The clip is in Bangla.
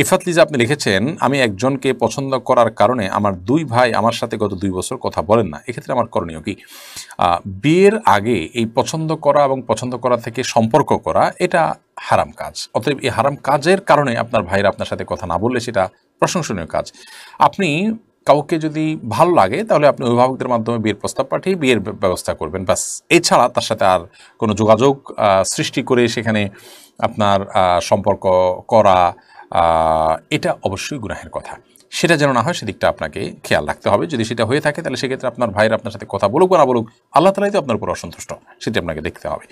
ইফাত লিজা আপনি লিখেছেন আমি একজনকে পছন্দ করার কারণে আমার দুই ভাই আমার সাথে গত দুই বছর কথা বলেন না এক্ষেত্রে আমার করণীয় কি বিয়ের আগে এই পছন্দ করা এবং পছন্দ করা থেকে সম্পর্ক করা এটা হারাম কাজ অতএব এই হারাম কাজের কারণে আপনার ভাইয়ের আপনার সাথে কথা না বললে সেটা প্রশংসনীয় কাজ আপনি কাউকে যদি ভালো লাগে তাহলে আপনি অভিভাবকদের মাধ্যমে বিয়ের প্রস্তাব পাঠিয়ে বিয়ের ব্যবস্থা করবেন ব্যাস এছাড়া তার সাথে আর কোনো যোগাযোগ সৃষ্টি করে সেখানে আপনার সম্পর্ক করা এটা অবশ্যই গুনাহের কথা সেটা যেন না হয় সেদিকটা আপনাকে খেয়াল রাখতে হবে যদি সেটা হয়ে থাকে তাহলে সেক্ষেত্রে আপনার ভাইয়ের আপনার সাথে কথা বলুক বা না বলুক আল্লাহ তালাই তো আপনার উপর অসন্তুষ্ট সেটা আপনাকে দেখতে হবে